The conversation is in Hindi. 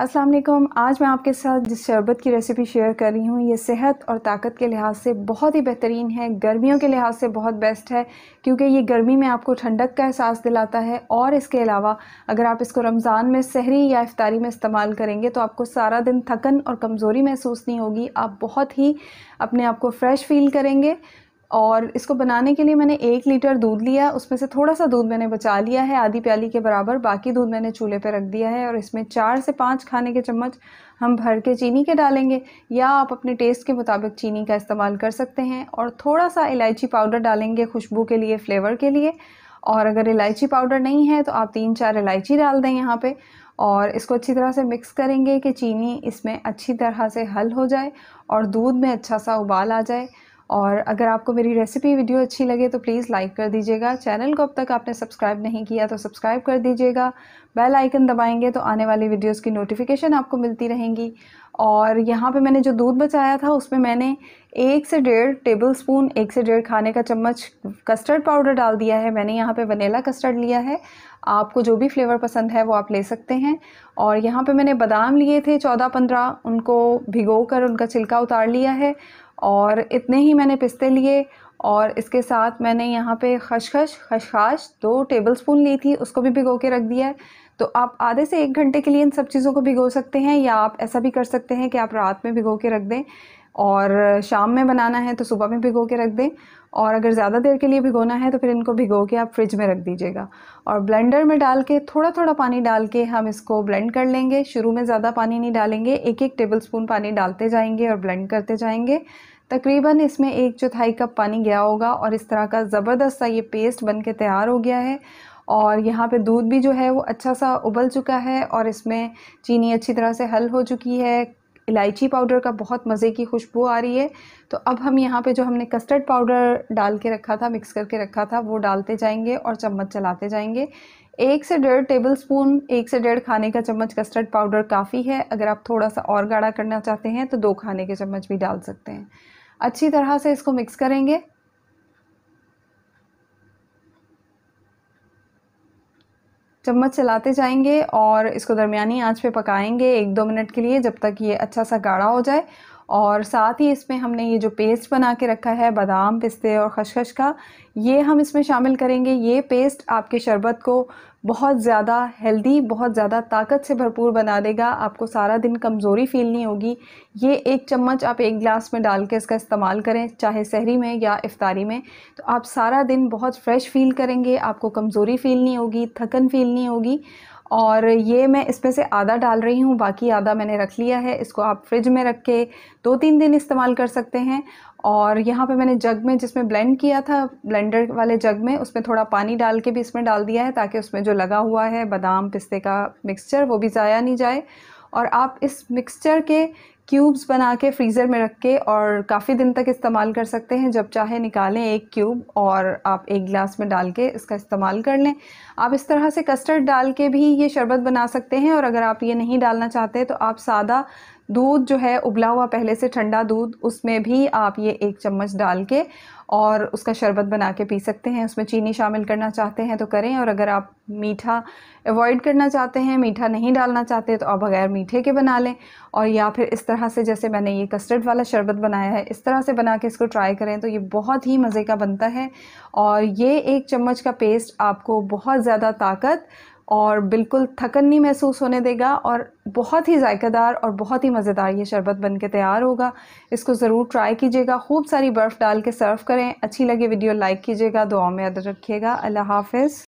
अस्सलाम वालेकुम आज मैं आपके साथ जिस शरबत की रेसिपी शेयर कर रही हूँ ये सेहत और ताकत के लिहाज से बहुत ही बेहतरीन है गर्मियों के लिहाज से बहुत बेस्ट है क्योंकि ये गर्मी में आपको ठंडक का एहसास दिलाता है और इसके अलावा अगर आप इसको रमज़ान में सहरी या इफ्तारी में इस्तेमाल करेंगे तो आपको सारा दिन थकन और कमज़ोरी महसूस नहीं होगी आप बहुत ही अपने आप को फ़्रेश फील करेंगे और इसको बनाने के लिए मैंने एक लीटर दूध लिया उसमें से थोड़ा सा दूध मैंने बचा लिया है आधी प्याली के बराबर बाकी दूध मैंने चूल्हे पर रख दिया है और इसमें चार से पाँच खाने के चम्मच हम भर के चीनी के डालेंगे या आप अपने टेस्ट के मुताबिक चीनी का इस्तेमाल कर सकते हैं और थोड़ा सा इलायची पाउडर डालेंगे खुशबू के लिए फ्लेवर के लिए और अगर इलायची पाउडर नहीं है तो आप तीन चार इलायची डाल दें यहाँ पे और इसको अच्छी तरह से मिक्स करेंगे कि चीनी इसमें अच्छी तरह से हल हो जाए और दूध में अच्छा सा उबाल आ जाए और अगर आपको मेरी रेसिपी वीडियो अच्छी लगे तो प्लीज़ लाइक कर दीजिएगा चैनल को अब तक आपने सब्सक्राइब नहीं किया तो सब्सक्राइब कर दीजिएगा बेल आइकन दबाएंगे तो आने वाली वीडियोस की नोटिफिकेशन आपको मिलती रहेंगी और यहाँ पे मैंने जो दूध बचाया था उसमें मैंने एक से डेढ़ टेबल स्पून एक से डेढ़ खाने का चम्मच कस्टर्ड पाउडर डाल दिया है मैंने यहाँ पे वनीला कस्टर्ड लिया है आपको जो भी फ्लेवर पसंद है वो आप ले सकते हैं और यहाँ पे मैंने बादाम लिए थे चौदह पंद्रह उनको भिगो कर उनका छिलका उतार लिया है और इतने ही मैंने पिस्ते लिए और इसके साथ मैंने यहाँ पे खशखश खशखाश दो टेबलस्पून ली थी उसको भी भिगो के रख दिया है तो आप आधे से एक घंटे के लिए इन सब चीज़ों को भिगो सकते हैं या आप ऐसा भी कर सकते हैं कि आप रात में भिगो के रख दें और शाम में बनाना है तो सुबह में भिगो के रख दें और अगर ज़्यादा देर के लिए भिगोना है तो फिर इनको भिगो के आप फ्रिज में रख दीजिएगा और ब्लेंडर में डाल के थोड़ा थोड़ा पानी डाल के हम इसको ब्लेंड कर लेंगे शुरू में ज़्यादा पानी नहीं डालेंगे एक एक टेबल स्पून पानी डालते जाएंगे और ब्लेंड करते जाएंगे तकरीबन इसमें एक चौथाई कप पानी गया होगा और इस तरह का ज़बरदस्त सा ये पेस्ट बन के तैयार हो गया है और यहाँ पे दूध भी जो है वो अच्छा सा उबल चुका है और इसमें चीनी अच्छी तरह से हल हो चुकी है इलायची पाउडर का बहुत मज़े की खुशबू आ रही है तो अब हम यहाँ पे जो हमने कस्टर्ड पाउडर डाल के रखा था मिक्स करके रखा था वो डालते जाएंगे और चम्मच चलाते जाएंगे एक से डेढ़ टेबल स्पून एक से डेढ़ खाने का चम्मच कस्टर्ड पाउडर काफ़ी है अगर आप थोड़ा सा और गाढ़ा करना चाहते हैं तो दो खाने के चम्मच भी डाल सकते हैं अच्छी तरह से इसको मिक्स करेंगे चम्मच चलाते जाएंगे और इसको दरमियानी आंच पे पकाएंगे एक दो मिनट के लिए जब तक ये अच्छा सा गाढ़ा हो जाए और साथ ही इसमें हमने ये जो पेस्ट बना के रखा है बादाम पिस्ते और खशखश का ये हम इसमें शामिल करेंगे ये पेस्ट आपके शरबत को बहुत ज़्यादा हेल्दी बहुत ज़्यादा ताकत से भरपूर बना देगा आपको सारा दिन कमज़ोरी फील नहीं होगी ये एक चम्मच आप एक गिलास में डाल के इसका इस्तेमाल करें चाहे सहरी में या इफ्तारी में तो आप सारा दिन बहुत फ्रेश फ़ील करेंगे आपको कमज़ोरी फील नहीं होगी थकन फील नहीं होगी और ये मैं इसमें से आधा डाल रही हूँ बाकी आधा मैंने रख लिया है इसको आप फ्रिज में रख के दो तीन दिन इस्तेमाल कर सकते हैं और यहाँ पे मैंने जग में जिसमें ब्लेंड किया था ब्लेंडर वाले जग में उसमें थोड़ा पानी डाल के भी इसमें डाल दिया है ताकि उसमें जो लगा हुआ है बादाम पिस्ते का मिक्सचर वो भी ज़ाया नहीं जाए और आप इस मिक्सचर के क्यूब्स बना के फ्रीज़र में रख के और काफ़ी दिन तक इस्तेमाल कर सकते हैं जब चाहे निकालें एक क्यूब और आप एक गिलास में डाल के इसका इस्तेमाल कर लें आप इस तरह से कस्टर्ड डाल के भी ये शरबत बना सकते हैं और अगर आप ये नहीं डालना चाहते तो आप सादा दूध जो है उबला हुआ पहले से ठंडा दूध उसमें भी आप ये एक चम्मच डाल के और उसका शरबत बना के पी सकते हैं उसमें चीनी शामिल करना चाहते हैं तो करें और अगर आप मीठा अवॉइड करना चाहते हैं मीठा नहीं डालना चाहते तो आप बगैर मीठे के बना लें और या फिर इस तरह से जैसे मैंने ये कस्टर्ड वाला शरबत बनाया है इस तरह से बना के इसको ट्राई करें तो ये बहुत ही मज़े का बनता है और ये एक चम्मच का पेस्ट आपको बहुत ज़्यादा ताकत और बिल्कुल थकन नहीं महसूस होने देगा और बहुत ही जायकेदार और बहुत ही मज़ेदार ये शरबत बन के तैयार होगा इसको ज़रूर ट्राई कीजिएगा खूब सारी बर्फ़ डाल के सर्व करें अच्छी लगे वीडियो लाइक कीजिएगा दुआ में याद रखिएगा अल्लाह हाफिज़